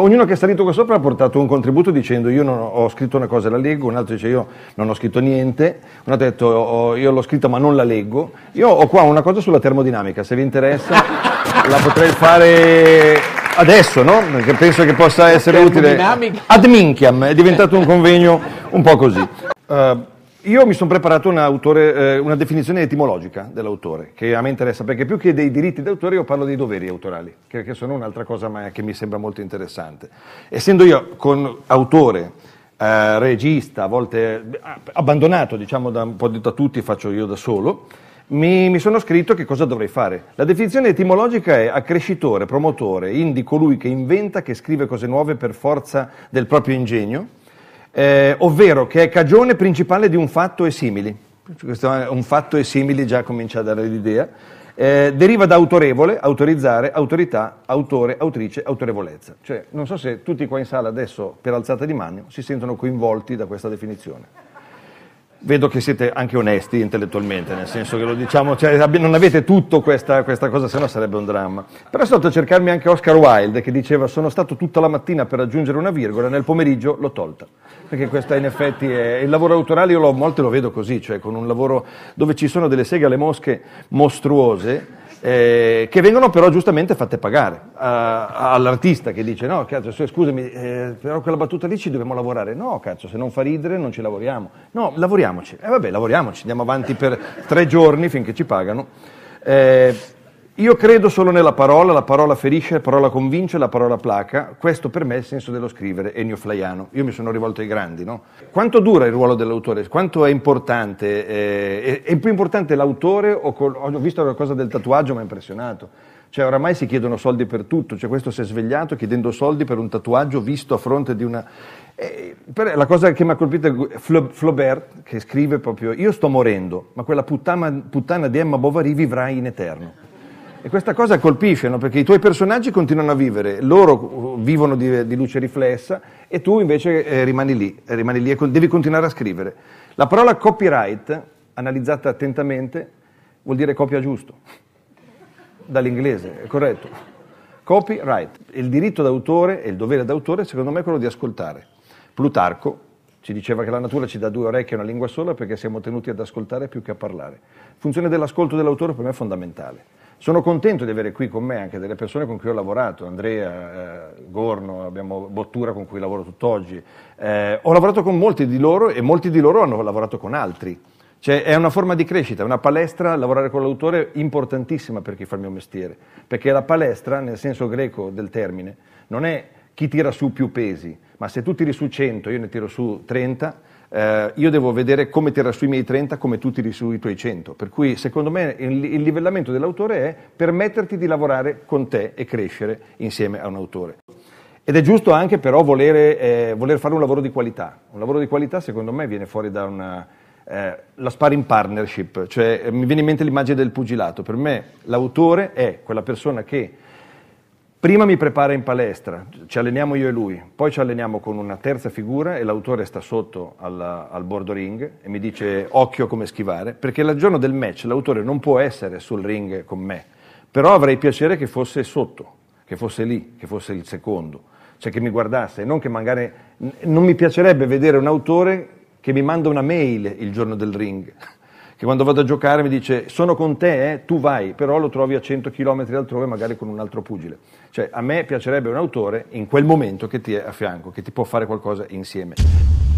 ognuno che è salito qua sopra ha portato un contributo dicendo io non ho scritto una cosa e la leggo, un altro dice io non ho scritto niente, un altro ha detto oh, io l'ho scritta ma non la leggo. Io ho qua una cosa sulla termodinamica, se vi interessa la potrei fare adesso, no? Perché penso che possa essere utile. Ad minchiam, è diventato un convegno un po' così. Uh, io mi sono preparato un autore, eh, una definizione etimologica dell'autore, che a me interessa, perché più che dei diritti d'autore io parlo dei doveri autorali, che, che sono un'altra cosa che mi sembra molto interessante. Essendo io con autore, eh, regista, a volte eh, abbandonato diciamo, da un po' da tutti, faccio io da solo, mi, mi, sono scritto che cosa dovrei fare. La definizione etimologica è accrescitore, promotore, indi colui che inventa, che scrive cose nuove per forza del proprio ingegno, eh, ovvero che è cagione principale di un fatto e simili. Questo è un fatto e simili già comincia a dare l'idea. Eh, deriva da autorevole, autorizzare, autorità, autore, autrice, autorevolezza. Cioè, non so se tutti qua in sala adesso, per alzata di mano, si sentono coinvolti da questa definizione vedo che siete anche onesti intellettualmente, nel senso che lo diciamo, cioè, non avete tutto questa, questa cosa, se no sarebbe un dramma. Però è stato a cercarmi anche Oscar Wilde che diceva sono stato tutta la mattina per aggiungere una virgola, nel pomeriggio l'ho tolta. Perché questa in effetti è... Il lavoro autorale io lo, molte lo vedo così, cioè con un lavoro dove ci sono delle seghe alle mosche mostruose eh, che vengono però giustamente fatte pagare a, all'artista che dice no, cazzo, scusami, eh, però quella battuta lì ci dobbiamo lavorare. No, cazzo, se non fa ridere non ci lavoriamo. No, lavoriamoci. E eh, vabbè, lavoriamoci, andiamo avanti per tre giorni finché ci pagano. eh, io credo solo nella parola, la parola ferisce, la parola convince, la parola placa. Questo per me è il senso dello scrivere, Ennio Flaiano. Io mi sono rivolto ai grandi, no? Quanto dura il ruolo dell'autore? Quanto è importante? Eh, è, più importante l'autore? O col, ho visto la cosa del tatuaggio, mi ha impressionato. Cioè, oramai si chiedono soldi per tutto. Cioè, questo si è svegliato chiedendo soldi per un tatuaggio visto a fronte di una... Eh, la cosa che mi ha colpito è Flaubert, che scrive proprio «Io sto morendo, ma quella puttana, puttana di Emma Bovary vivrà in eterno». E questa cosa colpisce, no? perché i tuoi personaggi continuano a vivere, loro uh, vivono di, di luce riflessa e tu invece eh, rimani lì, eh, rimani lì e con, devi continuare a scrivere. La parola copyright, analizzata attentamente, vuol dire copia giusto, dall'inglese, è corretto. Copyright, il diritto d'autore e il dovere d'autore secondo me è quello di ascoltare. Plutarco, ci diceva che la natura ci dà due orecchie e una lingua sola perché siamo tenuti ad ascoltare più che a parlare. Funzione dell'ascolto dell'autore per me è fondamentale. Sono contento di avere qui con me anche delle persone con cui ho lavorato, Andrea, eh, Gorno, abbiamo Bottura con cui lavoro tutt'oggi. Eh, ho lavorato con molti di loro e molti di loro hanno lavorato con altri. Cioè, è una forma di crescita, è una palestra, lavorare con l'autore è importantissima per chi fa il mio mestiere, perché la palestra, nel senso greco del termine, non è chi tira su più pesi, ma se tu tiri su 100, io ne tiro su 30, eh, io devo vedere come tira sui miei 30 come tu tiri sui tuoi 100. Per cui secondo me il, il livellamento dell'autore è permetterti di lavorare con te e crescere insieme a un autore. Ed è giusto anche però volere, eh, voler fare un lavoro di qualità. Un lavoro di qualità secondo me viene fuori da una, eh, la sparring partnership, cioè eh, mi viene in mente l'immagine del pugilato. Per me l'autore è quella persona che Prima mi prepara in palestra, ci alleniamo io e lui, poi ci alleniamo con una terza figura e l'autore sta sotto alla, al bordo ring e mi dice occhio come schivare, perché il giorno del match l'autore non può essere sul ring con me, però avrei piacere che fosse sotto, che fosse lì, che fosse il secondo, cioè che mi guardasse, non che magari non mi piacerebbe vedere un autore che mi manda una mail il giorno del ring che quando vado a giocare mi dice sono con te, eh, tu vai, però lo trovi a 100 km altrove magari con un altro pugile. Cioè a me piacerebbe un autore in quel momento che ti è a fianco, che ti può fare qualcosa insieme.